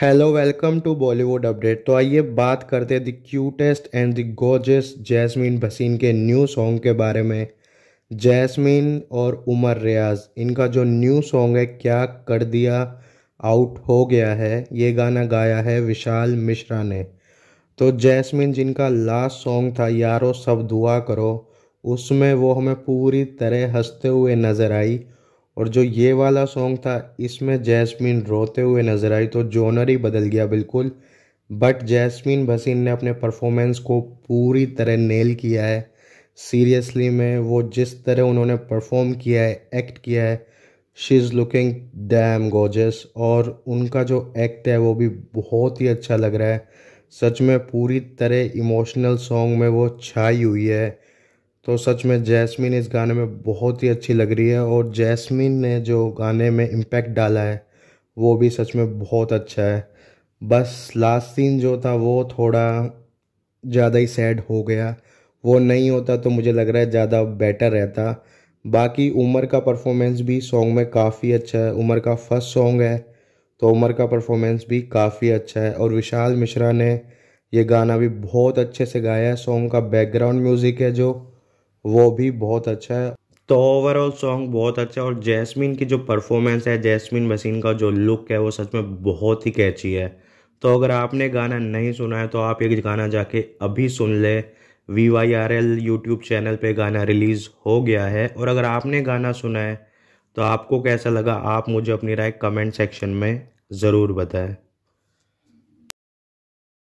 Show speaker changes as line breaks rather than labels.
hello welcome to Bollywood update तो आइए बात करते हैं the cutest and the gorgeous Jasmine Bhasin के न्यू सॉन्ग के बारे में जैस्मीन और उमर रियाज इनका जो न्यू सॉन्ग है क्या कर दिया आउट हो गया है ये गाना गाया है विशाल मिश्रा ने तो जैस्मीन जिनका लास्ट सॉन्ग था यारो सब दुआ करो उसमें वो हमें पूरी तरह हंसते हुए नज़र आई और जो ये वाला सॉन्ग था इसमें जैस्मिन रोते हुए नजर आई तो जोनर ही बदल गया बिल्कुल बट जैस्मिन भसीन ने अपने परफॉर्मेंस को पूरी तरह नेल किया है सीरियसली में वो जिस तरह उन्होंने परफॉर्म किया है एक्ट किया है she is looking damn gorgeous और उनका जो एक्ट है वो भी बहुत ही अच्छा लग रहा है सच में पूरी तरह इमोशनल सॉन्ग में वो छाई हुई है तो सच में जैस्मिन इस गाने में बहुत ही अच्छी लग रही है और जैस्मिन ने जो गाने में इम्पैक्ट डाला है वो भी सच में बहुत अच्छा है बस लास्ट सीन जो था वो थोड़ा ज़्यादा ही सैड हो गया वो नहीं होता तो मुझे लग रहा है ज़्यादा बेटर रहता बाकी उमर का परफॉर्मेंस भी सॉन्ग में काफ़ी अच्छा है उमर का फर्स्ट सॉन्ग है तो उमर का परफॉर्मेंस भी काफ़ी अच्छा है और विशाल मिश्रा ने ये गाना भी बहुत अच्छे से गाया है सॉन्ग का बैकग्राउंड म्यूज़िक है जो वो भी बहुत अच्छा है तो ओवरऑल सॉन्ग बहुत अच्छा है और जैस्मिन की जो परफॉर्मेंस है जैस्मिन मसीन का जो लुक है वो सच में बहुत ही कैची है तो अगर आपने गाना नहीं सुना है तो आप एक गाना जाके अभी सुन ले V Y R L YouTube channel पे गाना रिलीज़ हो गया है और अगर आपने गाना सुना है तो आपको कैसा लगा आप मुझे अपनी राय कमेंट सेक्शन में ज़रूर बताएं